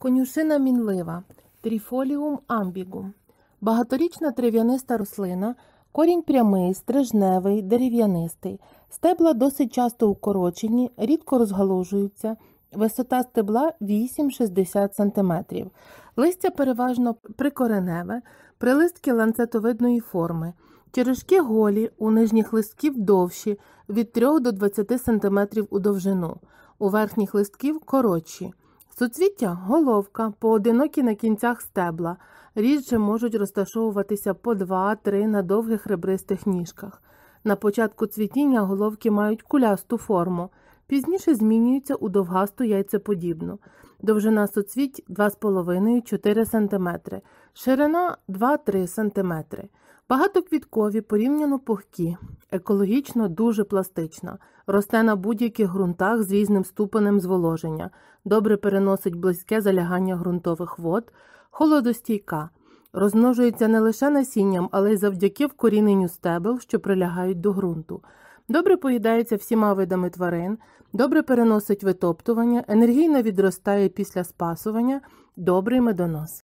Конюшина мінлива, тріфоліум амбігум, багаторічна трав'яниста рослина, корінь прямий, стрижневий, дерев'янистий, стебла досить часто укорочені, рідко розгалужуються, висота стебла 8-60 см. Листя переважно прикореневе, прилистки ланцетовидної форми. Черешки голі, у нижніх листків довші, від 3 до 20 см у довжину, у верхніх листків коротші. Суцвіття головка, поодинокі на кінцях стебла, рідше можуть розташовуватися по 2-3 на довгих ребристих ніжках. На початку цвітіння головки мають кулясту форму, пізніше змінюються у довгасту яйцеподібну. Довжина суцвіть 2,5-4 см, ширина 2-3 см. Багатоквіткові порівняно пухкі, екологічно дуже пластична, росте на будь-яких ґрунтах з різним ступенем зволоження, добре переносить близьке залягання ґрунтових вод, холодостійка, розмножується не лише насінням, але й завдяки вкоріненню стебел, що прилягають до ґрунту. Добре поїдається всіма видами тварин, добре переносить витоптування, енергійно відростає після спасування, добрий медонос.